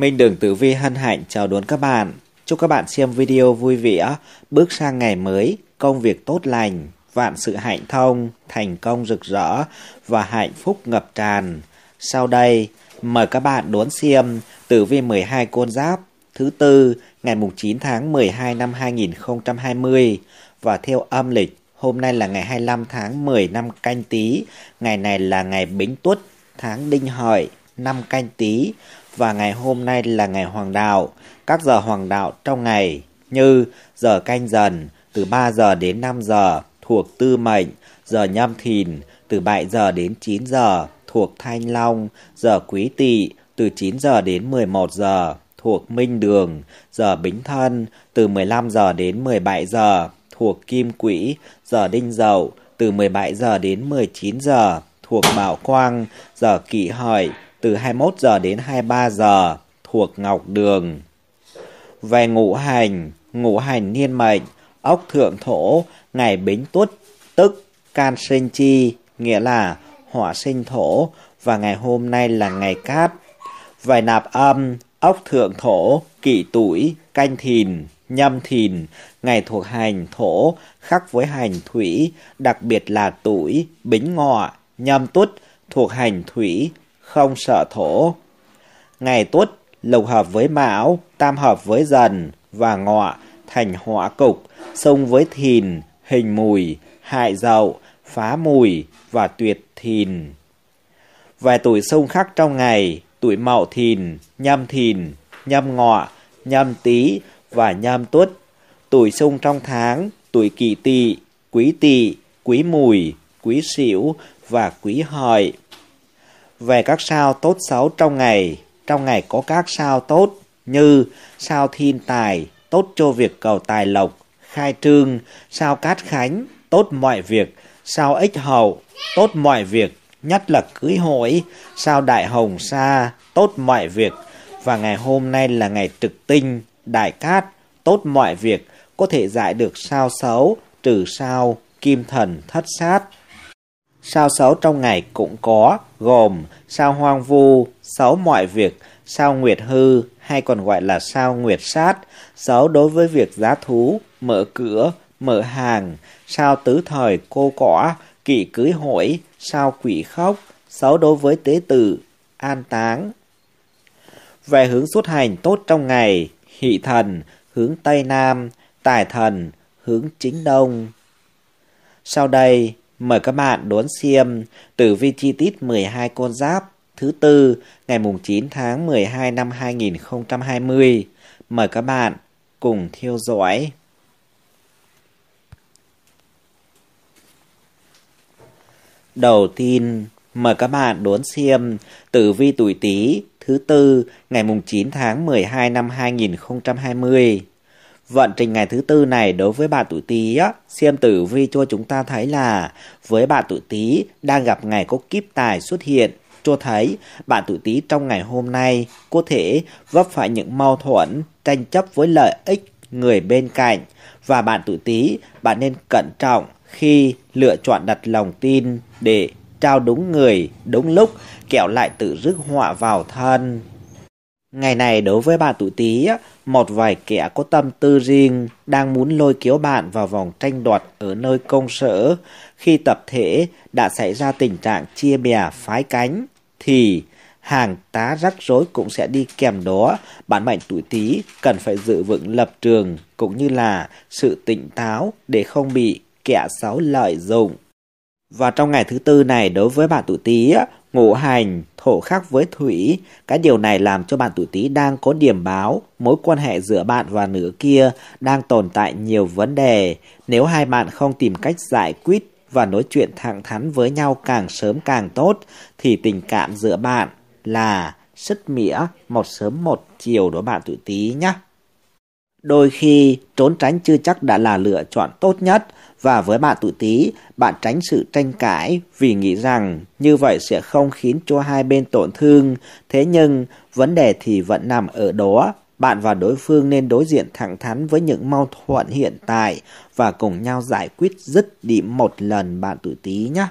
Minh Đường Tử Vi hân hạnh chào đón các bạn. Chúc các bạn xem video vui vẻ, bước sang ngày mới, công việc tốt lành, vạn sự hạnh thông, thành công rực rỡ và hạnh phúc ngập tràn. Sau đây, mời các bạn đón xem Tử Vi 12 Côn Giáp thứ tư ngày 9 tháng 12 năm 2020 và theo âm lịch hôm nay là ngày 25 tháng 10 năm canh Tý. ngày này là ngày bính tuất tháng đinh hợi năm canh Tý và ngày hôm nay là ngày hoàng đạo, các giờ hoàng đạo trong ngày như giờ canh dần từ 3 giờ đến 5 giờ thuộc tư mệnh, giờ nhâm thìn từ 7 giờ đến 9 giờ thuộc thanh long, giờ quý tỵ từ 9 giờ đến 11 giờ thuộc minh đường, giờ bính thân từ 15 giờ đến 17 giờ thuộc kim quỹ, giờ đinh dậu từ 17 giờ đến 19 giờ thuộc bảo quang, giờ kỷ hợi từ 21 giờ đến 23 giờ thuộc Ngọc Đường. Về ngũ hành, ngũ hành niên mệnh, ốc thượng thổ, ngày bính tuất tức can sinh chi, nghĩa là hỏa sinh thổ và ngày hôm nay là ngày cát. Về nạp âm, ốc thượng thổ, kỷ tuổi, canh thìn, nhâm thìn, ngày thuộc hành thổ, khắc với hành thủy, đặc biệt là tuổi, bính ngọ, nhâm tuất, thuộc hành thủy, không sợ thổ. Ngày tuất lục hợp với mão, tam hợp với dần và ngọ thành họa cục, xung với thìn, hình mùi, hại dậu, phá mùi và tuyệt thìn. Vài tuổi xung khắc trong ngày, tuổi mậu thìn, nhâm thìn, nhâm ngọ, nhâm tý và nhâm tuất. Tuổi xung trong tháng, tuổi kỷ tỵ, quý tỵ, quý mùi, quý sửu và quý hợi về các sao tốt xấu trong ngày. Trong ngày có các sao tốt như sao thiên tài, tốt cho việc cầu tài lộc, khai trương, sao cát khánh, tốt mọi việc, sao ích hậu, tốt mọi việc, nhất là cưới hỏi, sao đại hồng sa, tốt mọi việc. Và ngày hôm nay là ngày trực tinh, đại cát, tốt mọi việc, có thể giải được sao xấu, trừ sao, kim thần, thất sát sao xấu trong ngày cũng có, gồm sao hoang vu, xấu mọi việc, sao nguyệt hư hay còn gọi là sao nguyệt sát, xấu đối với việc giá thú, mở cửa, mở hàng, sao tứ thời cô cỏ, kỵ cưới hỏi, sao quỷ khóc, xấu đối với tế tử, an táng. Về hướng xuất hành tốt trong ngày, hỷ thần, hướng Tây Nam, tài thần, hướng Chính Đông. Sau đây, Mời các bạn đón xem tử vi chi tiết 12 con giáp thứ tư ngày mùng 9 tháng 12 năm 2020. Mời các bạn cùng theo dõi. Đầu tiên, mời các bạn đón xem tử vi tuổi Tý thứ tư ngày mùng 9 tháng 12 năm 2020. Vận trình ngày thứ tư này đối với bà tuổi Tý á, xem tử vi cho chúng ta thấy là với bà tuổi Tý đang gặp ngày có kiếp tài xuất hiện cho thấy bạn tuổi Tý trong ngày hôm nay có thể vấp phải những mâu thuẫn, tranh chấp với lợi ích người bên cạnh và bạn tuổi Tý, bạn nên cẩn trọng khi lựa chọn đặt lòng tin để trao đúng người, đúng lúc kẹo lại tự rước họa vào thân. Ngày này đối với bạn tuổi Tý, một vài kẻ có tâm tư riêng đang muốn lôi kéo bạn vào vòng tranh đoạt ở nơi công sở. Khi tập thể đã xảy ra tình trạng chia bè phái cánh, thì hàng tá rắc rối cũng sẽ đi kèm đó. Bạn mệnh tuổi Tý cần phải giữ vững lập trường cũng như là sự tỉnh táo để không bị kẻ xấu lợi dụng. Và trong ngày thứ tư này đối với bạn tuổi Tý, ngũ hành thổ khắc với thủy, cái điều này làm cho bạn tuổi Tý đang có điểm báo mối quan hệ giữa bạn và nữ kia đang tồn tại nhiều vấn đề. Nếu hai bạn không tìm cách giải quyết và nói chuyện thẳng thắn với nhau càng sớm càng tốt thì tình cảm giữa bạn là sứt mỉa một sớm một chiều đối bạn tuổi Tý nhé. Đôi khi trốn tránh chưa chắc đã là lựa chọn tốt nhất và với bạn tuổi Tý, bạn tránh sự tranh cãi vì nghĩ rằng như vậy sẽ không khiến cho hai bên tổn thương. Thế nhưng, vấn đề thì vẫn nằm ở đó. Bạn và đối phương nên đối diện thẳng thắn với những mâu thuẫn hiện tại và cùng nhau giải quyết dứt điểm một lần bạn tuổi Tý nhé.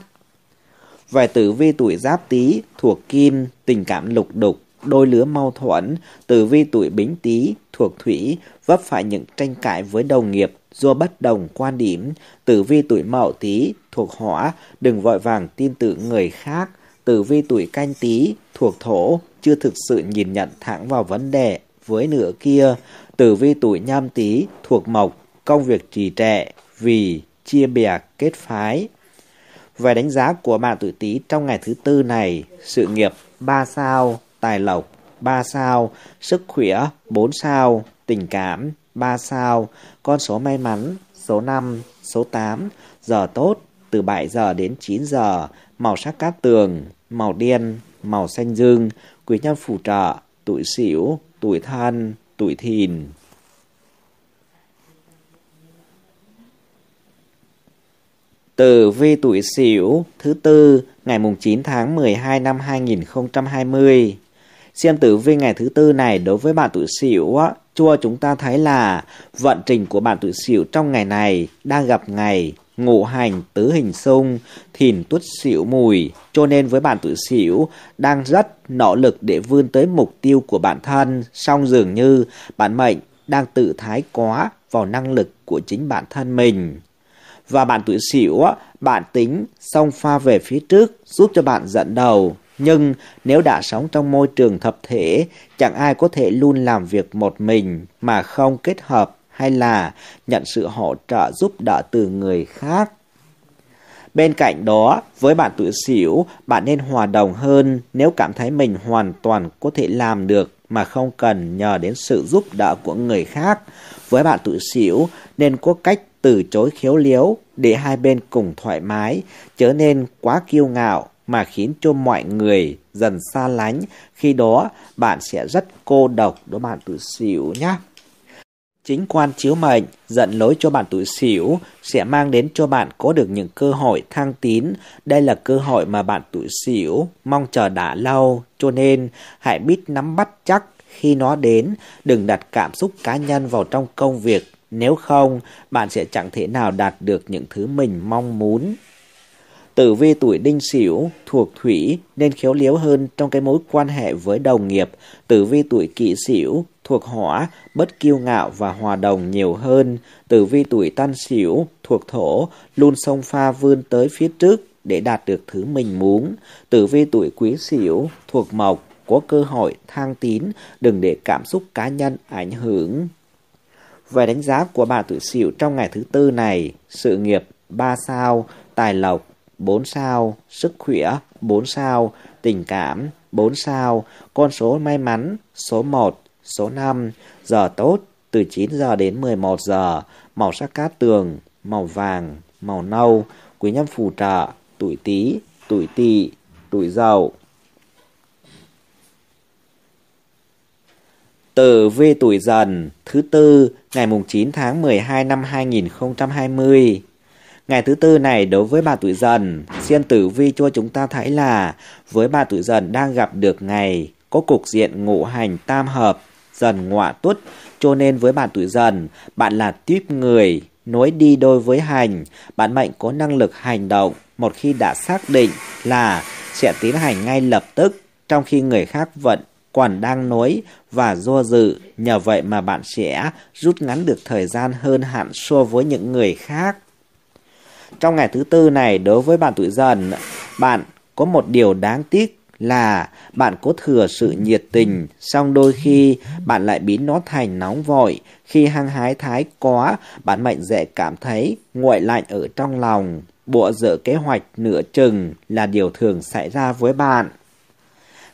Về tử vi tuổi Giáp Tý thuộc Kim, tình cảm lục đục, đôi lứa mâu thuẫn, tử vi tuổi Bính Tý, thuộc thủy vấp phải những tranh cãi với đồng nghiệp do bất đồng quan điểm, tử vi tuổi mậu tý thuộc hỏa, đừng vội vàng tin tưởng người khác, tử vi tuổi canh tý thuộc thổ, chưa thực sự nhìn nhận thẳng vào vấn đề với nửa kia, tử vi tuổi nhâm tý thuộc mộc, công việc trì trệ vì chia bè kết phái. Về đánh giá của bạn tuổi tý trong ngày thứ tư này, sự nghiệp ba sao, tài lộc 3 sao, sức khỏe 4 sao, tình cảm 3 sao, con số may mắn số 5, số 8, giờ tốt từ 7 giờ đến 9 giờ, màu sắc cát tường, màu đen, màu xanh dương, quý nhân phù trợ, tuổi xỉu, tuổi thân, tuổi thìn. từ vi tuổi Sửu thứ tư ngày mùng 9 tháng 12 năm 2020. Xem tử vi ngày thứ tư này đối với bạn tuổi Sửu á, chua chúng ta thấy là vận trình của bạn tuổi Sửu trong ngày này đang gặp ngày ngũ hành tứ hình xung thìn tuất sửu mùi cho nên với bạn tuổi sửu đang rất nỗ lực để vươn tới mục tiêu của bản thân song dường như bản mệnh đang tự thái quá vào năng lực của chính bản thân mình và bạn tuổi sửu bạn tính song pha về phía trước giúp cho bạn dẫn đầu nhưng nếu đã sống trong môi trường thập thể, chẳng ai có thể luôn làm việc một mình mà không kết hợp hay là nhận sự hỗ trợ giúp đỡ từ người khác. Bên cạnh đó, với bạn tự xỉu, bạn nên hòa đồng hơn nếu cảm thấy mình hoàn toàn có thể làm được mà không cần nhờ đến sự giúp đỡ của người khác. Với bạn tự xỉu, nên có cách từ chối khiếu liếu để hai bên cùng thoải mái, chớ nên quá kiêu ngạo mà khiến cho mọi người dần xa lánh. Khi đó bạn sẽ rất cô độc, đó bạn tuổi xỉu nhé. Chính quan chiếu mệnh dẫn lối cho bạn tuổi xỉu sẽ mang đến cho bạn có được những cơ hội thăng tín. Đây là cơ hội mà bạn tuổi xỉu mong chờ đã lâu, cho nên hãy biết nắm bắt chắc khi nó đến, đừng đặt cảm xúc cá nhân vào trong công việc. Nếu không, bạn sẽ chẳng thể nào đạt được những thứ mình mong muốn. Tử vi tuổi đinh sửu thuộc thủy nên khéo léo hơn trong cái mối quan hệ với đồng nghiệp. Tử vi tuổi kỷ sửu thuộc hỏa, bất kiêu ngạo và hòa đồng nhiều hơn. Tử vi tuổi tân sửu thuộc thổ, luôn sông pha vươn tới phía trước để đạt được thứ mình muốn. Tử vi tuổi quý sửu thuộc mộc, có cơ hội thăng tín, đừng để cảm xúc cá nhân ảnh hưởng. Về đánh giá của bà tuổi sửu trong ngày thứ tư này, sự nghiệp 3 sao, tài lộc 4 sao, sức khỏe 4 sao, tình cảm 4 sao, con số may mắn số 1, số 5, giờ tốt từ 9 giờ đến 11 giờ, màu sắc cát tường, màu vàng, màu nâu, quý nhân phù trợ, tuổi Tý, tuổi Tỵ, tuổi Dậu. Tử vi tuổi dần thứ tư ngày mùng 9 tháng 12 năm 2020. Ngày thứ tư này đối với bà tuổi dần, Diên tử vi cho chúng ta thấy là với bà tuổi dần đang gặp được ngày có cục diện ngũ hành tam hợp, dần ngọa tuất, cho nên với bà tuổi dần, bạn là tiếp người, nối đi đôi với hành, bạn mệnh có năng lực hành động, một khi đã xác định là sẽ tiến hành ngay lập tức, trong khi người khác vẫn còn đang nối và do dự, nhờ vậy mà bạn sẽ rút ngắn được thời gian hơn hẳn so với những người khác. Trong ngày thứ tư này đối với bạn tuổi dần, bạn có một điều đáng tiếc là bạn có thừa sự nhiệt tình, song đôi khi bạn lại biến nó thành nóng vội. Khi hăng hái thái quá, bạn mạnh dễ cảm thấy nguội lạnh ở trong lòng. Bộ dở kế hoạch nửa chừng là điều thường xảy ra với bạn.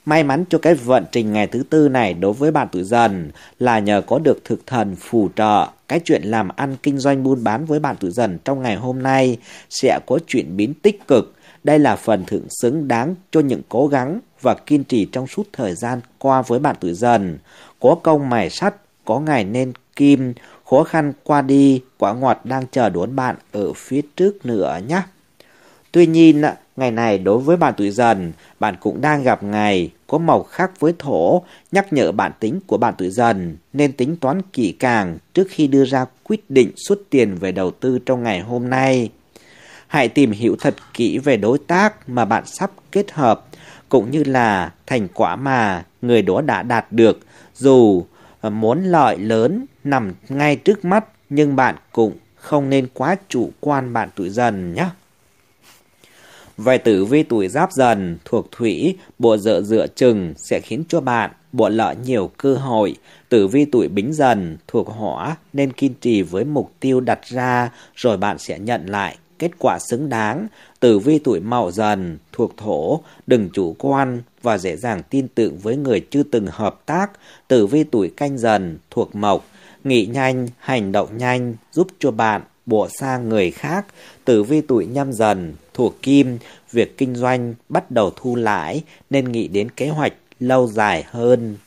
May mắn cho cái vận trình ngày thứ tư này đối với bạn tuổi dần là nhờ có được thực thần phù trợ. Cái chuyện làm ăn kinh doanh buôn bán với bạn tuổi dần trong ngày hôm nay sẽ có chuyển biến tích cực. Đây là phần thưởng xứng đáng cho những cố gắng và kiên trì trong suốt thời gian qua với bạn tuổi dần. Có công mài sắt, có ngày nên kim, khó khăn qua đi, quả ngọt đang chờ đón bạn ở phía trước nữa nhé. Tuy nhiên, ngày này đối với bạn tuổi dần, bạn cũng đang gặp ngày có màu khác với thổ, nhắc nhở bản tính của bạn tuổi dần, nên tính toán kỹ càng trước khi đưa ra quyết định xuất tiền về đầu tư trong ngày hôm nay. Hãy tìm hiểu thật kỹ về đối tác mà bạn sắp kết hợp, cũng như là thành quả mà người đó đã đạt được, dù ờ, muốn lợi lớn nằm ngay trước mắt nhưng bạn cũng không nên quá chủ quan bạn tuổi dần nhé. Về tử vi tuổi giáp dần thuộc thủy, bộ dựa dựa chừng sẽ khiến cho bạn bộ lỡ nhiều cơ hội. Tử vi tuổi bính dần thuộc hỏa nên kiên trì với mục tiêu đặt ra rồi bạn sẽ nhận lại kết quả xứng đáng. Tử vi tuổi mậu dần thuộc thổ, đừng chủ quan và dễ dàng tin tưởng với người chưa từng hợp tác. Tử vi tuổi canh dần thuộc mộc, nghĩ nhanh, hành động nhanh giúp cho bạn bùa xa người khác, tử vi tuổi nhâm dần, thuộc kim, việc kinh doanh bắt đầu thu lãi nên nghĩ đến kế hoạch lâu dài hơn.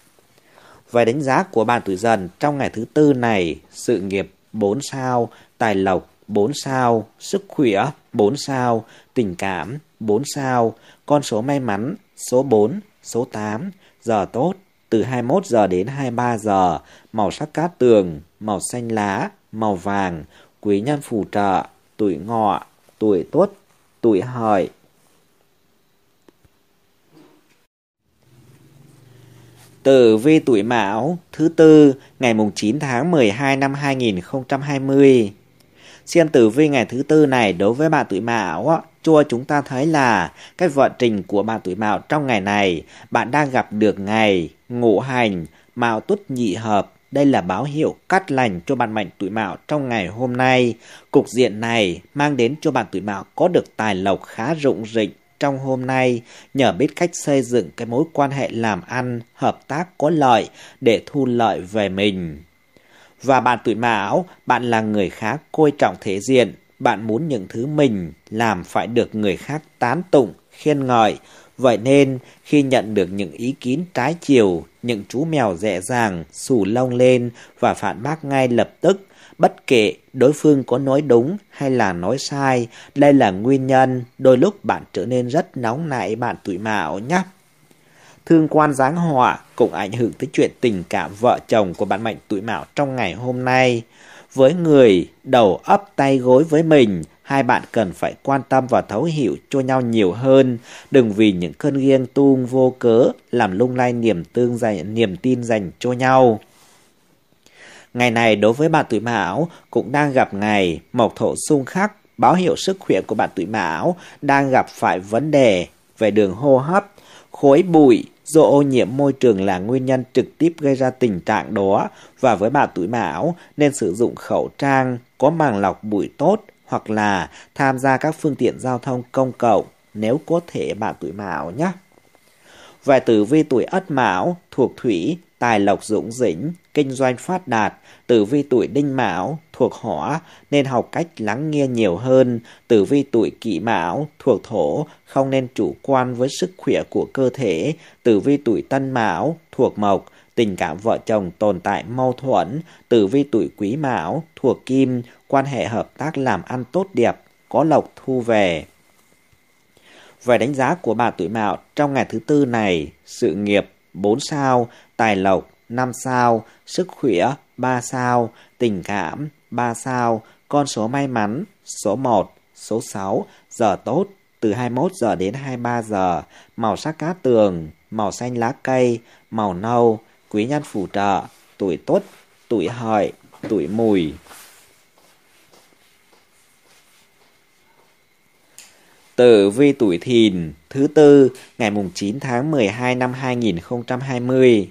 Về đánh giá của bạn tuổi dần trong ngày thứ tư này, sự nghiệp 4 sao, tài lộc 4 sao, sức khỏe 4 sao, tình cảm 4 sao, con số may mắn số 4, số 8, giờ tốt từ 21 giờ đến 23 giờ, màu sắc cát tường, màu xanh lá, màu vàng, quý nhân phù trợ, tuổi ngọ, tuổi tuất tuổi hợi. Tử vi tuổi Mão, thứ tư, ngày mùng 9 tháng 12 năm 2020. Xem tử vi ngày thứ tư này đối với bạn tuổi Mão, cho chúng ta thấy là cái vận trình của bạn tuổi Mão trong ngày này, bạn đang gặp được ngày ngũ hành Mão Tuất nhị hợp đây là báo hiệu cắt lành cho bạn mệnh tuổi mão trong ngày hôm nay. Cục diện này mang đến cho bạn tuổi mão có được tài lộc khá rụng rịnh trong hôm nay nhờ biết cách xây dựng cái mối quan hệ làm ăn, hợp tác có lợi để thu lợi về mình. Và bạn tuổi mão, bạn là người khá coi trọng thể diện, bạn muốn những thứ mình làm phải được người khác tán tụng, khen ngợi, Vậy nên, khi nhận được những ý kiến trái chiều, những chú mèo dễ dàng xù lông lên và phản bác ngay lập tức, bất kể đối phương có nói đúng hay là nói sai, đây là nguyên nhân đôi lúc bạn trở nên rất nóng nảy bạn tuổi mạo nhé. Thương quan giáng họa cũng ảnh hưởng tới chuyện tình cảm vợ chồng của bạn mệnh tuổi mạo trong ngày hôm nay. Với người đầu ấp tay gối với mình hai bạn cần phải quan tâm và thấu hiểu cho nhau nhiều hơn, đừng vì những cơn ghen tuông vô cớ làm lung lay niềm tương dài niềm tin dành cho nhau. Ngày này đối với bạn tuổi Mão cũng đang gặp ngày mộc thổ xung khắc, báo hiệu sức khỏe của bạn tuổi Mão đang gặp phải vấn đề về đường hô hấp, khối bụi do ô nhiễm môi trường là nguyên nhân trực tiếp gây ra tình trạng đó và với bạn tuổi Mão nên sử dụng khẩu trang có màng lọc bụi tốt hoặc là tham gia các phương tiện giao thông công cộng nếu có thể bạn tuổi mão nhé. Về tử vi tuổi ất mão thuộc thủy, tài lộc dũng dĩnh, kinh doanh phát đạt, tử vi tuổi đinh mão thuộc hỏa nên học cách lắng nghe nhiều hơn, tử vi tuổi kỷ mão thuộc thổ không nên chủ quan với sức khỏe của cơ thể, tử vi tuổi tân mão thuộc mộc tình cảm vợ chồng tồn tại mâu thuẫn, tử vi tuổi quý mão, thuộc kim, quan hệ hợp tác làm ăn tốt đẹp, có lộc thu về. Về đánh giá của bà tuổi mão trong ngày thứ tư này, sự nghiệp 4 sao, tài lộc 5 sao, sức khỏe 3 sao, tình cảm 3 sao, con số may mắn số 1, số 6, giờ tốt từ 21 giờ đến 23 giờ, màu sắc cá tường, màu xanh lá cây, màu nâu, quý nhân phù trợ, tuổi tốt, tuổi hợi, tuổi mùi. Tử vi tuổi thìn thứ tư ngày mùng 9 tháng 12 năm 2020.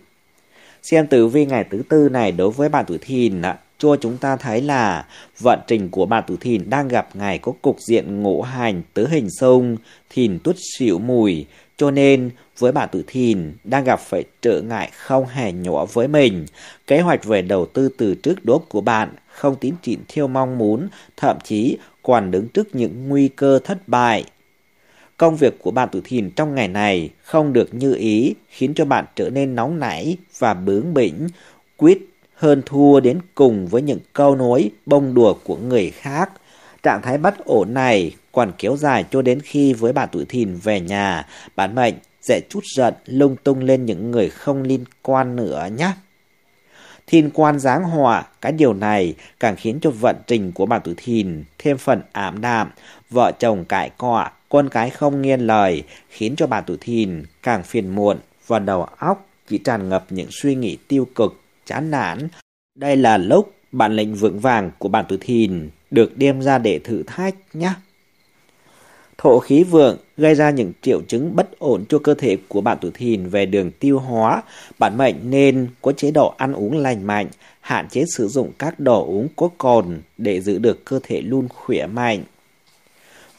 Xem tử vi ngày thứ tư này đối với bạn tuổi thìn ạ cho chúng ta thấy là vận trình của bạn tuổi thìn đang gặp ngày có cục diện ngũ hành tứ hình xung, thìn tuất xỉu mùi, cho nên, với bản tử thìn đang gặp phải trở ngại không hề nhỏ với mình, kế hoạch về đầu tư từ trước đốt của bạn không tiến triển theo mong muốn, thậm chí còn đứng trước những nguy cơ thất bại. Công việc của bạn tử thìn trong ngày này không được như ý, khiến cho bạn trở nên nóng nảy và bướng bỉnh, quyết hơn thua đến cùng với những câu nói bông đùa của người khác. Trạng thái bất ổn này còn kéo dài cho đến khi với bà tuổi thìn về nhà, bán mệnh dễ chút giận lung tung lên những người không liên quan nữa nhé. thìn quan giáng họa, cái điều này càng khiến cho vận trình của bà tuổi thìn thêm phần ảm đạm, vợ chồng cãi cọ, con cái không nghiên lời, khiến cho bà tuổi thìn càng phiền muộn và đầu óc chỉ tràn ngập những suy nghĩ tiêu cực, chán nản. Đây là lúc bản lĩnh vững vàng của bản tuổi thìn được đem ra để thử thách nhé. Thổ khí vượng gây ra những triệu chứng bất ổn cho cơ thể của bạn tuổi thìn về đường tiêu hóa. Bạn mệnh nên có chế độ ăn uống lành mạnh, hạn chế sử dụng các đồ uống có cồn để giữ được cơ thể luôn khỏe mạnh.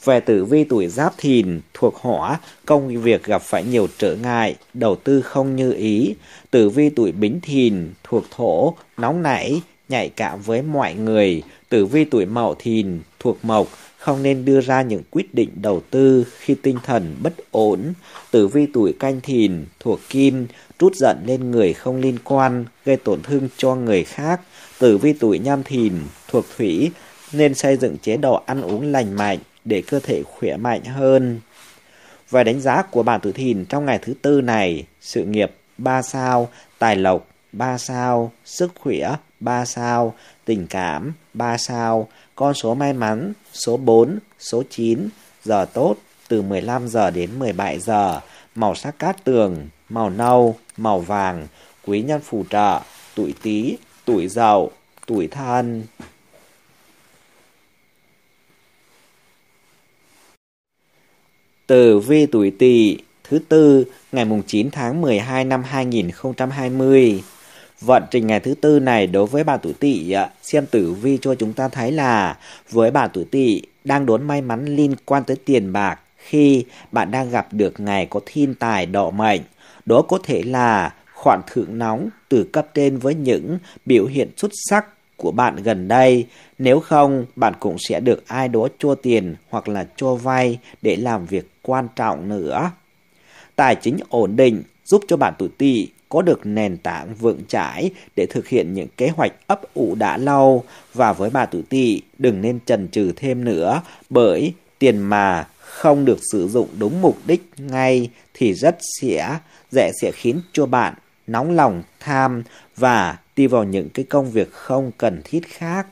Về tử vi tuổi giáp thìn, thuộc hỏa, công việc gặp phải nhiều trở ngại, đầu tư không như ý. Tử vi tuổi bính thìn, thuộc thổ, nóng nảy, nhạy cảm với mọi người. Tử vi tuổi mậu thìn, thuộc mộc, không nên đưa ra những quyết định đầu tư khi tinh thần bất ổn, tử vi tuổi canh thìn, thuộc kim, trút giận lên người không liên quan, gây tổn thương cho người khác, tử vi tuổi nhâm thìn, thuộc thủy, nên xây dựng chế độ ăn uống lành mạnh để cơ thể khỏe mạnh hơn. Và đánh giá của bạn tuổi thìn trong ngày thứ tư này, sự nghiệp 3 sao, tài lộc 3 sao, sức khỏe 3 sao, tình cảm 3 sao, con số may mắn, số 4, số 9, giờ tốt từ 15 giờ đến 17 giờ, màu sắc cát tường, màu nâu, màu vàng, quý nhân phù trợ, tuổi Tý, tuổi Dậu, tuổi Thân. từ vi tuổi Tỵ thứ tư ngày mùng 9 tháng 12 năm 2020. Vận trình ngày thứ tư này đối với bà tuổi tỵ xem tử vi cho chúng ta thấy là với bà tuổi tỵ đang đốn may mắn liên quan tới tiền bạc khi bạn đang gặp được ngày có thiên tài độ mệnh. Đó có thể là khoản thưởng nóng từ cấp trên với những biểu hiện xuất sắc của bạn gần đây. Nếu không, bạn cũng sẽ được ai đó cho tiền hoặc là cho vay để làm việc quan trọng nữa. Tài chính ổn định giúp cho bạn tuổi tỵ có được nền tảng vững chãi để thực hiện những kế hoạch ấp ủ đã lâu và với bà tuổi tỵ đừng nên chần chừ thêm nữa bởi tiền mà không được sử dụng đúng mục đích ngay thì rất sẽ dễ sẽ khiến cho bạn nóng lòng tham và đi vào những cái công việc không cần thiết khác.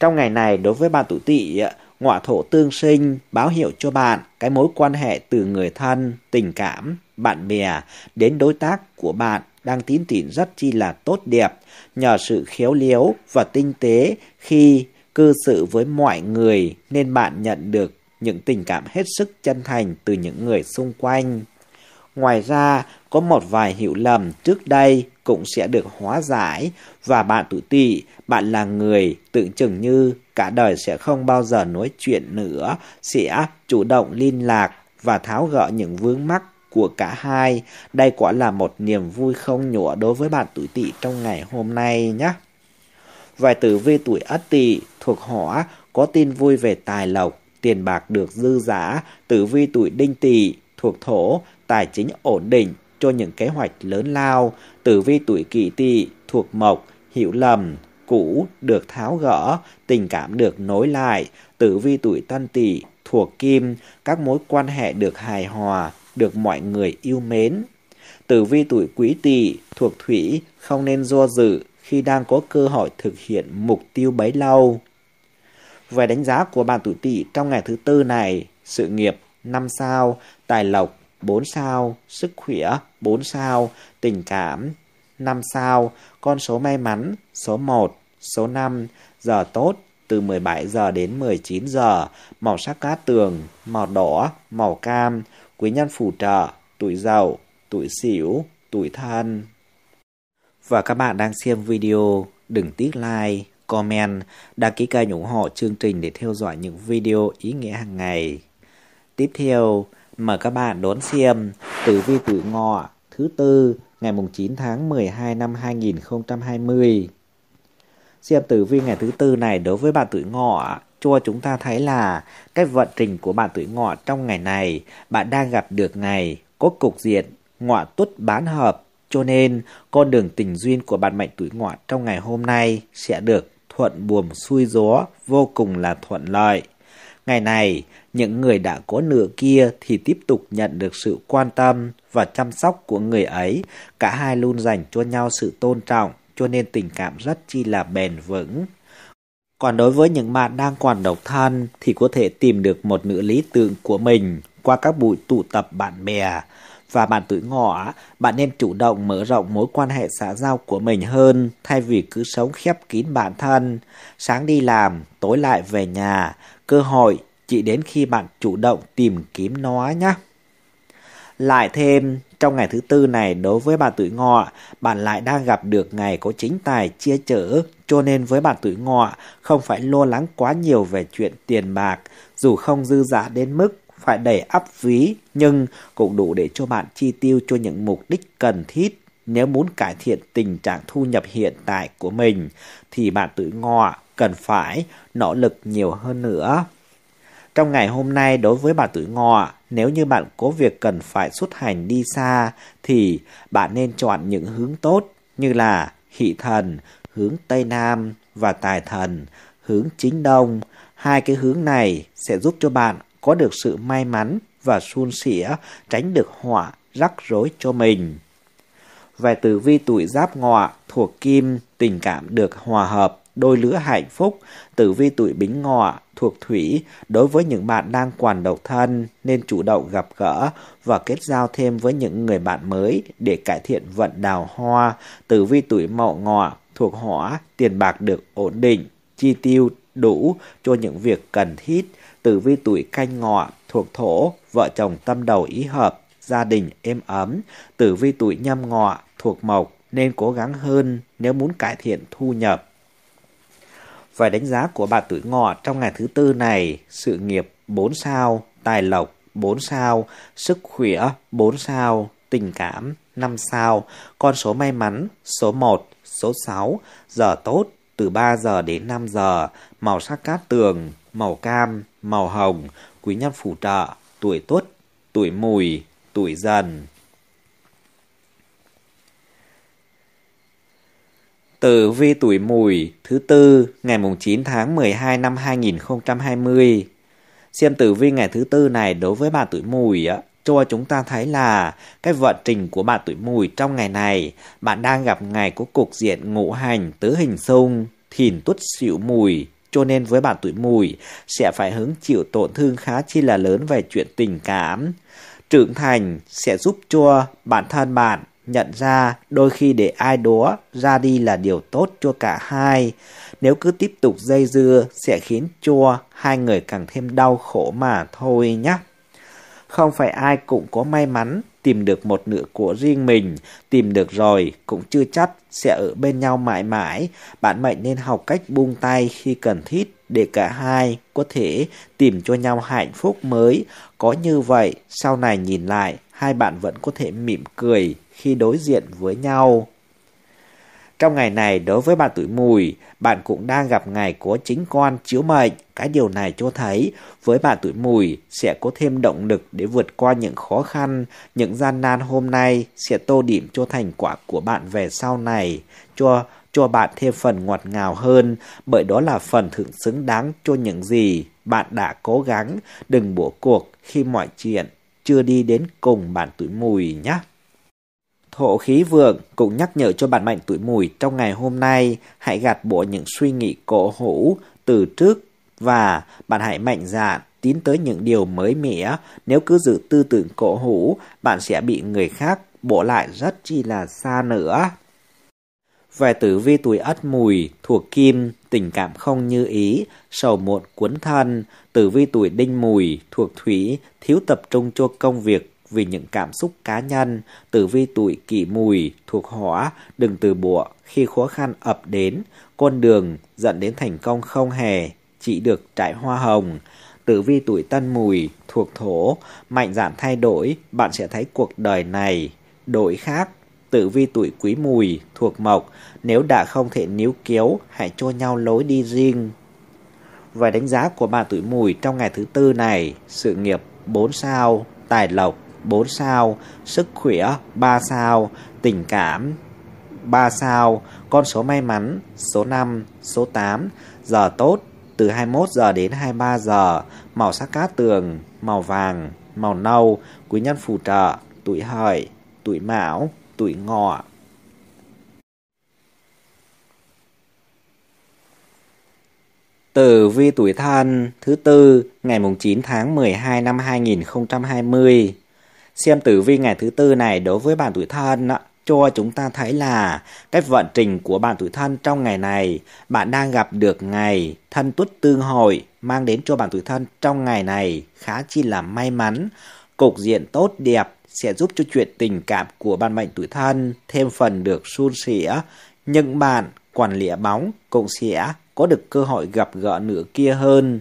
Trong ngày này đối với bạn tuổi tỵ, ngọa thổ tương sinh báo hiệu cho bạn cái mối quan hệ từ người thân, tình cảm bạn bè đến đối tác của bạn đang tín tỉn rất chi là tốt đẹp nhờ sự khéo léo và tinh tế khi cư xử với mọi người nên bạn nhận được những tình cảm hết sức chân thành từ những người xung quanh. Ngoài ra, có một vài hiểu lầm trước đây cũng sẽ được hóa giải và bạn tự tị, bạn là người tưởng chừng như cả đời sẽ không bao giờ nói chuyện nữa, sẽ chủ động liên lạc và tháo gỡ những vướng mắc của cả hai. Đây quả là một niềm vui không nhỏ đối với bạn tuổi tỵ trong ngày hôm nay nhé. Vài tử vi tuổi ất tỵ thuộc hỏa có tin vui về tài lộc, tiền bạc được dư giả. Tử vi tuổi đinh tỵ thuộc thổ, tài chính ổn định cho những kế hoạch lớn lao. Tử vi tuổi kỷ tỵ thuộc mộc, hiểu lầm, cũ được tháo gỡ, tình cảm được nối lại. Tử vi tuổi tân tỵ thuộc kim, các mối quan hệ được hài hòa, được mọi người yêu mến. Tử vi tuổi quý tỵ thuộc thủy không nên do dự khi đang có cơ hội thực hiện mục tiêu bấy lâu. Về đánh giá của bạn tuổi tỵ trong ngày thứ tư này, sự nghiệp 5 sao, tài lộc 4 sao, sức khỏe 4 sao, tình cảm 5 sao, con số may mắn số 1, số 5, giờ tốt từ 17 giờ đến 19 giờ, màu sắc cát tường, màu đỏ, màu cam, quý nhân phù trợ, tuổi giàu, tuổi xỉu, tuổi thân. Và các bạn đang xem video, đừng tiếc like, comment, đăng ký kênh ủng hộ chương trình để theo dõi những video ý nghĩa hàng ngày. Tiếp theo, mời các bạn đón xem tử vi tuổi ngọ thứ tư ngày 9 tháng 12 năm 2020. Xem tử vi ngày thứ tư này đối với bạn tuổi ngọ cho chúng ta thấy là cái vận trình của bạn tuổi ngọ trong ngày này, bạn đang gặp được ngày có cục diện ngọ tuất bán hợp, cho nên con đường tình duyên của bạn mệnh tuổi ngọ trong ngày hôm nay sẽ được thuận buồm xuôi gió vô cùng là thuận lợi. Ngày này, những người đã có nửa kia thì tiếp tục nhận được sự quan tâm và chăm sóc của người ấy, cả hai luôn dành cho nhau sự tôn trọng, cho nên tình cảm rất chi là bền vững. Còn đối với những bạn đang còn độc thân thì có thể tìm được một nữ lý tưởng của mình qua các buổi tụ tập bạn bè. Và bạn tuổi ngọ, bạn nên chủ động mở rộng mối quan hệ xã giao của mình hơn thay vì cứ sống khép kín bản thân. Sáng đi làm, tối lại về nhà, cơ hội chỉ đến khi bạn chủ động tìm kiếm nó nhé. Lại thêm, trong ngày thứ tư này, đối với bạn tuổi ngọ, bạn lại đang gặp được ngày có chính tài chia chở, cho nên với bạn tuổi ngọ, không phải lo lắng quá nhiều về chuyện tiền bạc, dù không dư giả đến mức phải đầy áp ví, nhưng cũng đủ để cho bạn chi tiêu cho những mục đích cần thiết. Nếu muốn cải thiện tình trạng thu nhập hiện tại của mình, thì bạn tuổi ngọ cần phải nỗ lực nhiều hơn nữa. Trong ngày hôm nay đối với bà tuổi ngọ, nếu như bạn có việc cần phải xuất hành đi xa thì bạn nên chọn những hướng tốt như là hỷ thần, hướng Tây Nam và tài thần, hướng chính Đông. Hai cái hướng này sẽ giúp cho bạn có được sự may mắn và suôn sẻ, tránh được họa, rắc rối cho mình. Về tử vi tuổi giáp ngọ thuộc kim, tình cảm được hòa hợp, đôi lứa hạnh phúc, tử vi tuổi bính ngọ, thuộc thủy đối với những bạn đang còn độc thân nên chủ động gặp gỡ và kết giao thêm với những người bạn mới để cải thiện vận đào hoa, tử vi tuổi mậu ngọ, thuộc hỏa, tiền bạc được ổn định, chi tiêu đủ cho những việc cần thiết, tử vi tuổi canh ngọ, thuộc thổ, vợ chồng tâm đầu ý hợp, gia đình êm ấm, tử vi tuổi nhâm ngọ, thuộc mộc nên cố gắng hơn nếu muốn cải thiện thu nhập và đánh giá của bạn tuổi ngọ trong ngày thứ tư này, sự nghiệp 4 sao, tài lộc 4 sao, sức khỏe 4 sao, tình cảm 5 sao, con số may mắn số 1, số 6, giờ tốt từ 3 giờ đến 5 giờ, màu sắc cát tường, màu cam, màu hồng, quý nhân phù trợ, tuổi tuất, tuổi mùi, tuổi dần. Tử vi tuổi mùi thứ tư ngày mùng 9 tháng 12 năm 2020. Xem tử vi ngày thứ tư này đối với bà tuổi mùi á, cho chúng ta thấy là cái vận trình của bạn tuổi mùi trong ngày này, bạn đang gặp ngày của cục diện ngũ hành tứ hình xung, thìn tuất xỉu mùi, cho nên với bạn tuổi mùi sẽ phải hứng chịu tổn thương khá chi là lớn về chuyện tình cảm. Trưởng thành sẽ giúp cho bản thân bạn Nhận ra đôi khi để ai đó ra đi là điều tốt cho cả hai. Nếu cứ tiếp tục dây dưa sẽ khiến cho hai người càng thêm đau khổ mà thôi nhé. Không phải ai cũng có may mắn tìm được một nửa của riêng mình, tìm được rồi cũng chưa chắc sẽ ở bên nhau mãi mãi. Bạn mệnh nên học cách buông tay khi cần thiết để cả hai có thể tìm cho nhau hạnh phúc mới. Có như vậy, sau này nhìn lại, hai bạn vẫn có thể mỉm cười khi đối diện với nhau. Trong ngày này, đối với bạn tuổi mùi, bạn cũng đang gặp ngày của chính con chiếu mệnh. Cái điều này cho thấy, với bạn tuổi mùi, sẽ có thêm động lực để vượt qua những khó khăn, những gian nan hôm nay sẽ tô điểm cho thành quả của bạn về sau này, cho cho bạn thêm phần ngọt ngào hơn, bởi đó là phần thưởng xứng đáng cho những gì bạn đã cố gắng, đừng bỏ cuộc khi mọi chuyện chưa đi đến cùng bản tuổi mùi nhé. Thổ khí vượng cũng nhắc nhở cho bạn mệnh tuổi mùi trong ngày hôm nay hãy gạt bỏ những suy nghĩ cổ hủ từ trước và bạn hãy mạnh dạn tiến tới những điều mới mẻ. Nếu cứ giữ tư tưởng cổ hủ, bạn sẽ bị người khác bỏ lại rất chi là xa nữa. Về tử vi tuổi ất mùi, thuộc kim, tình cảm không như ý, sầu muộn cuốn thân. Tử vi tuổi đinh mùi, thuộc thủy, thiếu tập trung cho công việc vì những cảm xúc cá nhân. Tử vi tuổi kỷ mùi, thuộc hỏa, đừng từ bộ khi khó khăn ập đến. Con đường dẫn đến thành công không hề, chỉ được trải hoa hồng tử vi tuổi tân mùi thuộc thổ mạnh dạn thay đổi bạn sẽ thấy cuộc đời này đổi khác tử vi tuổi quý mùi, thuộc mộc, nếu đã không thể níu kéo hãy cho nhau lối đi riêng. Và đánh giá của bạn tuổi mùi trong ngày thứ tư này, sự nghiệp 4 sao, tài lộc 4 sao, sức khỏe 3 sao, tình cảm 3 sao, con số may mắn số 5, số 8, giờ tốt từ 21 giờ đến 23 giờ, màu sắc cát tường, màu vàng, màu nâu, quý nhân phù trợ, tuổi hợi, tuổi mão tuổi ngọ. Tử vi tuổi thân thứ tư ngày mùng 9 tháng 12 năm 2020. Xem tử vi ngày thứ tư này đối với bạn tuổi thân cho chúng ta thấy là cái vận trình của bạn tuổi thân trong ngày này, bạn đang gặp được ngày thân tuất tương hội mang đến cho bạn tuổi thân trong ngày này khá chi là may mắn, cục diện tốt đẹp sẽ giúp cho chuyện tình cảm của bạn mệnh tuổi thân thêm phần được suôn sẻ, Những bạn quản lý bóng cũng sẽ có được cơ hội gặp gỡ nửa kia hơn.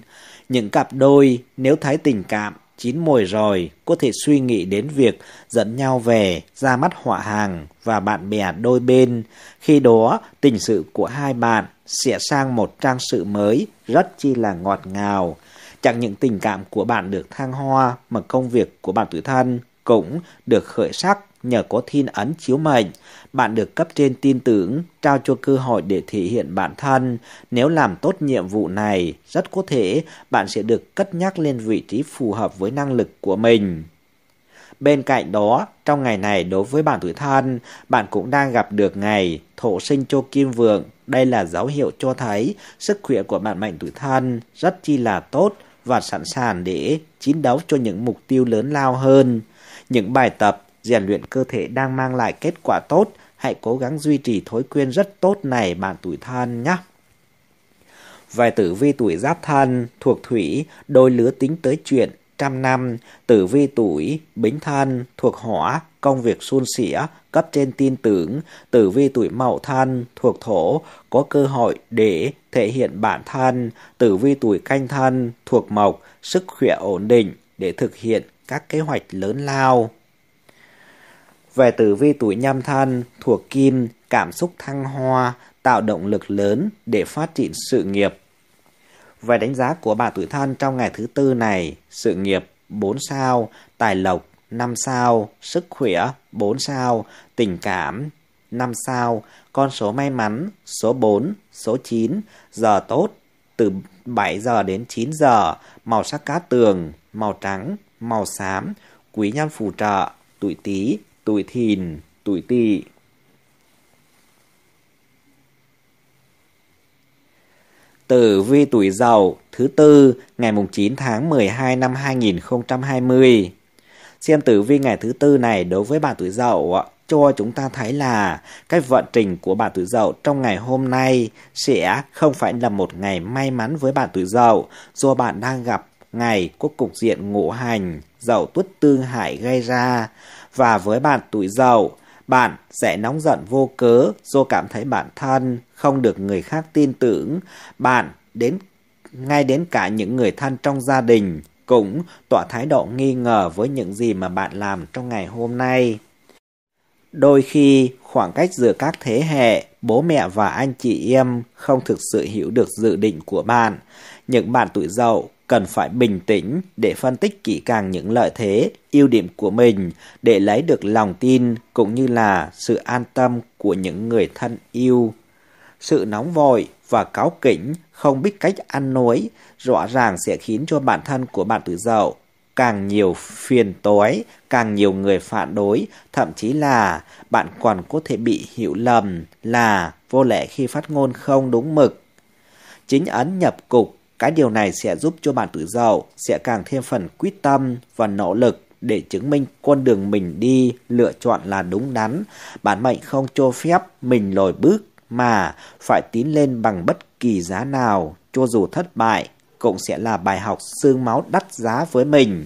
Những cặp đôi nếu thấy tình cảm chín mồi rồi có thể suy nghĩ đến việc dẫn nhau về ra mắt họ hàng và bạn bè đôi bên. Khi đó tình sự của hai bạn sẽ sang một trang sự mới rất chi là ngọt ngào. Chẳng những tình cảm của bạn được thăng hoa mà công việc của bạn tự thân cũng được khởi sắc nhờ có thiên ấn chiếu mệnh. Bạn được cấp trên tin tưởng, trao cho cơ hội để thể hiện bản thân. Nếu làm tốt nhiệm vụ này, rất có thể bạn sẽ được cất nhắc lên vị trí phù hợp với năng lực của mình. Bên cạnh đó, trong ngày này đối với bản tuổi thân, bạn cũng đang gặp được ngày thổ sinh cho kim vượng. Đây là dấu hiệu cho thấy sức khỏe của bạn mệnh tuổi thân rất chi là tốt và sẵn sàng để chiến đấu cho những mục tiêu lớn lao hơn. Những bài tập, rèn luyện cơ thể đang mang lại kết quả tốt, hãy cố gắng duy trì thói quen rất tốt này bạn tuổi thân nhé. Về tử vi tuổi giáp thân, thuộc thủy, đôi lứa tính tới chuyện, trăm năm, tử vi tuổi, bính thân, thuộc hỏa, công việc suôn sẻ, cấp trên tin tưởng, tử vi tuổi mậu thân, thuộc thổ, có cơ hội để thể hiện bản thân, tử vi tuổi canh thân, thuộc mộc, sức khỏe ổn định để thực hiện các kế hoạch lớn lao. Về tử vi tuổi nhâm thân, thuộc kim, cảm xúc thăng hoa, tạo động lực lớn để phát triển sự nghiệp. Về đánh giá của bà tuổi thân trong ngày thứ tư này, sự nghiệp 4 sao, tài lộc 5 sao, sức khỏe 4 sao, tình cảm 5 sao, con số may mắn số 4, số 9, giờ tốt từ 7 giờ đến 9 giờ, màu sắc cá tường, màu trắng, màu xám, quý nhân phù trợ, tuổi Tý, tuổi Thìn, tuổi Tỵ. Tử vi tuổi Dậu thứ tư ngày mùng 9 tháng 12 năm 2020. Xem tử vi ngày thứ tư này đối với bạn tuổi Dậu cho chúng ta thấy là cái vận trình của bạn tuổi Dậu trong ngày hôm nay sẽ không phải là một ngày may mắn với bạn tuổi Dậu do bạn đang gặp ngày có cục diện ngũ hành, dậu tuất tương hại gây ra. Và với bạn tuổi dậu, bạn sẽ nóng giận vô cớ do cảm thấy bản thân không được người khác tin tưởng. Bạn đến ngay đến cả những người thân trong gia đình cũng tỏ thái độ nghi ngờ với những gì mà bạn làm trong ngày hôm nay. Đôi khi, khoảng cách giữa các thế hệ, bố mẹ và anh chị em không thực sự hiểu được dự định của bạn. Những bạn tuổi dậu cần phải bình tĩnh để phân tích kỹ càng những lợi thế, ưu điểm của mình để lấy được lòng tin cũng như là sự an tâm của những người thân yêu. Sự nóng vội và cáo kỉnh không biết cách ăn nối rõ ràng sẽ khiến cho bản thân của bạn tự dậu càng nhiều phiền tối, càng nhiều người phản đối, thậm chí là bạn còn có thể bị hiểu lầm là vô lẽ khi phát ngôn không đúng mực. Chính ấn nhập cục cái điều này sẽ giúp cho bạn tuổi giàu sẽ càng thêm phần quyết tâm và nỗ lực để chứng minh con đường mình đi lựa chọn là đúng đắn. Bản mệnh không cho phép mình lồi bước mà phải tiến lên bằng bất kỳ giá nào, cho dù thất bại cũng sẽ là bài học xương máu đắt giá với mình.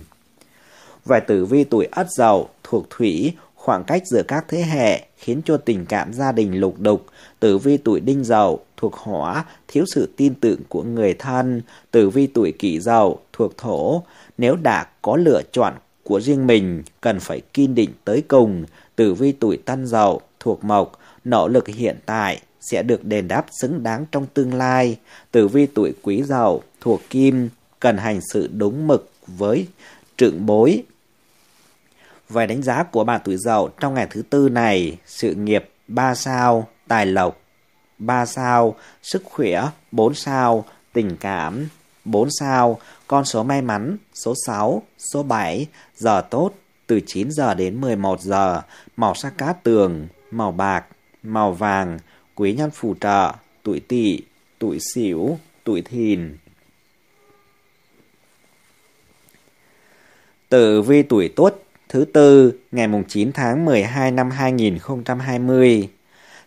Về tử vi tuổi Ất Dậu thuộc thủy, khoảng cách giữa các thế hệ khiến cho tình cảm gia đình lục đục, tử vi tuổi đinh dậu thuộc hỏa, thiếu sự tin tưởng của người thân, tử vi tuổi kỷ dậu thuộc thổ, nếu đã có lựa chọn của riêng mình cần phải kiên định tới cùng, tử vi tuổi tân dậu thuộc mộc, nỗ lực hiện tại sẽ được đền đáp xứng đáng trong tương lai, tử vi tuổi quý dậu thuộc kim, cần hành sự đúng mực với trưởng bối về đánh giá của bà tuổi dậu trong ngày thứ tư này, sự nghiệp 3 sao, tài lộc 3 sao, sức khỏe 4 sao, tình cảm 4 sao, con số may mắn số 6, số 7, giờ tốt từ 9 giờ đến 11 giờ, màu sắc cát tường, màu bạc, màu vàng, quý nhân phù trợ, tuổi tỵ, tuổi sửu, tuổi thìn. Tử vi tuổi tuất thứ tư ngày 9 tháng 12 năm 2020.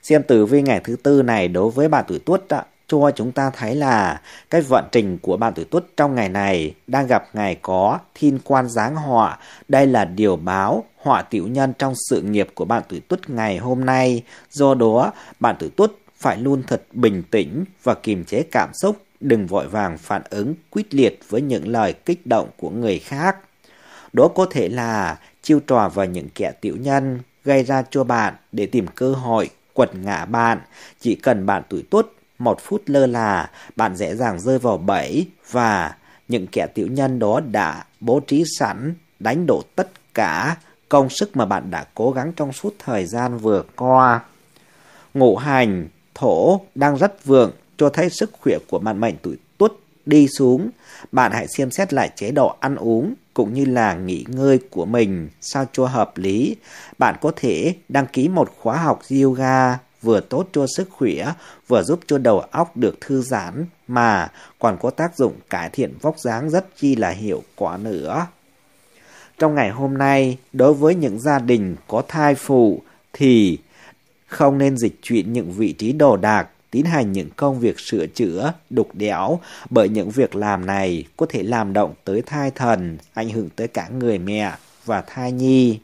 Xem tử vi ngày thứ tư này đối với bạn tuổi tuất ạ, cho chúng ta thấy là cái vận trình của bạn tuổi tuất trong ngày này đang gặp ngày có thiên quan giáng họa. Đây là điều báo họa tiểu nhân trong sự nghiệp của bạn tuổi tuất ngày hôm nay. Do đó, bạn tuổi tuất phải luôn thật bình tĩnh và kiềm chế cảm xúc, đừng vội vàng phản ứng quyết liệt với những lời kích động của người khác. Đó có thể là chiêu trò vào những kẻ tiểu nhân gây ra cho bạn để tìm cơ hội quật ngã bạn. Chỉ cần bạn tuổi tuất một phút lơ là, bạn dễ dàng rơi vào bẫy và những kẻ tiểu nhân đó đã bố trí sẵn đánh đổ tất cả công sức mà bạn đã cố gắng trong suốt thời gian vừa qua. Ngũ hành, thổ đang rất vượng cho thấy sức khỏe của bạn mệnh tuổi tuất đi xuống. Bạn hãy xem xét lại chế độ ăn uống, cũng như là nghỉ ngơi của mình sao cho hợp lý. Bạn có thể đăng ký một khóa học yoga vừa tốt cho sức khỏe, vừa giúp cho đầu óc được thư giãn mà còn có tác dụng cải thiện vóc dáng rất chi là hiệu quả nữa. Trong ngày hôm nay, đối với những gia đình có thai phụ thì không nên dịch chuyển những vị trí đồ đạc tiến hành những công việc sửa chữa, đục đẽo bởi những việc làm này có thể làm động tới thai thần, ảnh hưởng tới cả người mẹ và thai nhi.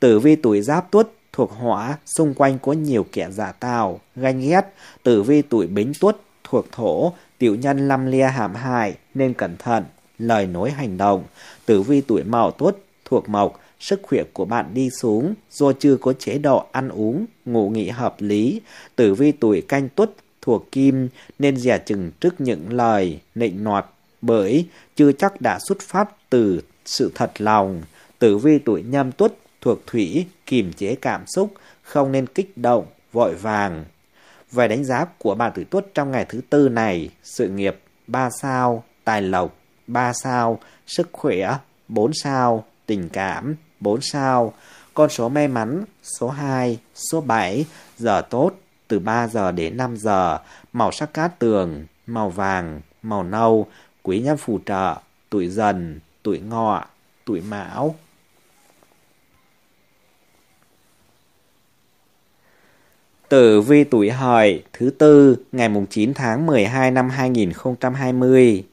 Tử vi tuổi giáp tuất thuộc hỏa, xung quanh có nhiều kẻ giả tạo, ganh ghét. Tử vi tuổi bính tuất thuộc thổ, tiểu nhân lăm lia hãm hại nên cẩn thận, lời nói hành động. Tử vi tuổi mão tuất thuộc mộc, sức khỏe của bạn đi xuống do chưa có chế độ ăn uống, ngủ nghỉ hợp lý, tử vi tuổi canh tuất thuộc kim nên dè chừng trước những lời nịnh nọt bởi chưa chắc đã xuất phát từ sự thật lòng. Tử vi tuổi nhâm tuất thuộc thủy kiềm chế cảm xúc, không nên kích động, vội vàng. Về đánh giá của bạn tuổi tuất trong ngày thứ tư này, sự nghiệp 3 sao, tài lộc 3 sao, sức khỏe 4 sao, tình cảm 4 sao. Con số may mắn số 2, số 7, giờ tốt từ 3 giờ đến 5 giờ, màu sắc cát tường, màu vàng, màu nâu, quý nhân phù trợ, tuổi dần, tuổi ngọ, tuổi mão. Tử vi tuổi hợi thứ tư ngày mùng 9 tháng 12 năm 2020.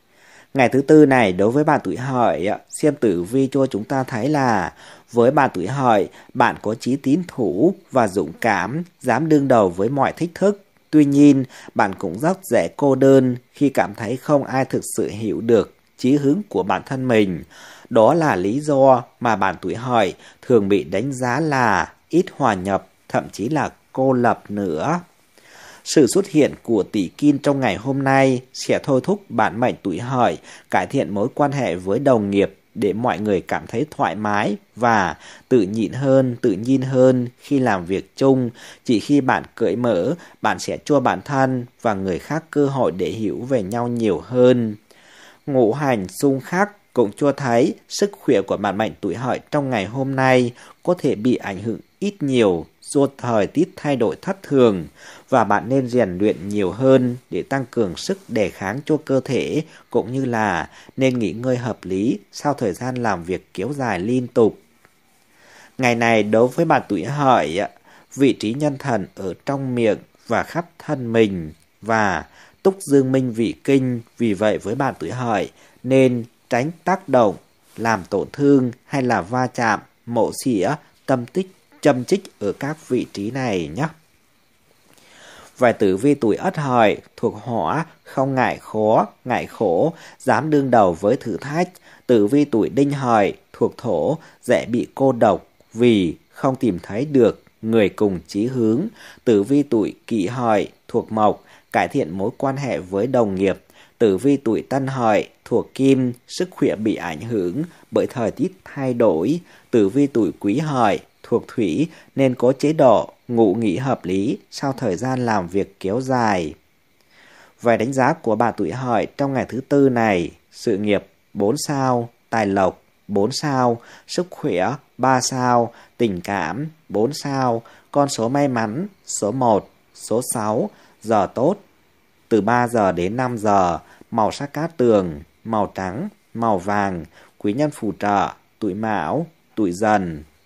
Ngày thứ tư này đối với bạn tuổi hợi, xem tử vi cho chúng ta thấy là với ba tuổi hợi, bạn có trí tín thủ và dũng cảm, dám đương đầu với mọi thách thức. Tuy nhiên, bạn cũng rất dễ cô đơn khi cảm thấy không ai thực sự hiểu được chí hướng của bản thân mình. Đó là lý do mà bạn tuổi hợi thường bị đánh giá là ít hòa nhập, thậm chí là cô lập nữa. Sự xuất hiện của tỷ kim trong ngày hôm nay sẽ thôi thúc bạn mệnh tuổi hợi cải thiện mối quan hệ với đồng nghiệp để mọi người cảm thấy thoải mái và tự nhịn hơn, tự nhiên hơn khi làm việc chung. Chỉ khi bạn cởi mở, bạn sẽ cho bản thân và người khác cơ hội để hiểu về nhau nhiều hơn. Ngũ hành xung khắc cũng cho thấy sức khỏe của bạn mạnh tuổi hợi trong ngày hôm nay có thể bị ảnh hưởng ít nhiều do thời tiết thay đổi thất thường và bạn nên rèn luyện nhiều hơn để tăng cường sức đề kháng cho cơ thể cũng như là nên nghỉ ngơi hợp lý sau thời gian làm việc kéo dài liên tục. Ngày này đối với bạn tuổi hợi, vị trí nhân thần ở trong miệng và khắp thân mình và túc dương minh vị kinh, vì vậy với bạn tuổi hợi nên tránh tác động, làm tổn thương hay là va chạm, mộ xỉa, tâm tích, châm chích ở các vị trí này nhé. Vài tử vi tuổi ất hợi, thuộc hỏa, không ngại khó, ngại khổ, dám đương đầu với thử thách. Tử vi tuổi đinh hợi, thuộc thổ, dễ bị cô độc vì không tìm thấy được người cùng chí hướng. Tử vi tuổi kỷ hợi, thuộc mộc, cải thiện mối quan hệ với đồng nghiệp. Tử vi tuổi tân hợi, thuộc kim, sức khỏe bị ảnh hưởng bởi thời tiết thay đổi. Tử vi tuổi quý hợi, thuộc thủy nên có chế độ ngủ nghỉ hợp lý sau thời gian làm việc kéo dài. Về đánh giá của bà tuổi hợi trong ngày thứ tư này, sự nghiệp 4 sao, tài lộc 4 sao, sức khỏe 3 sao, tình cảm 4 sao, con số may mắn số 1, số 6, giờ tốt từ 3 giờ đến 5 giờ, màu sắc cát tường, màu trắng, màu vàng, quý nhân phù trợ, tuổi mão, tuổi dần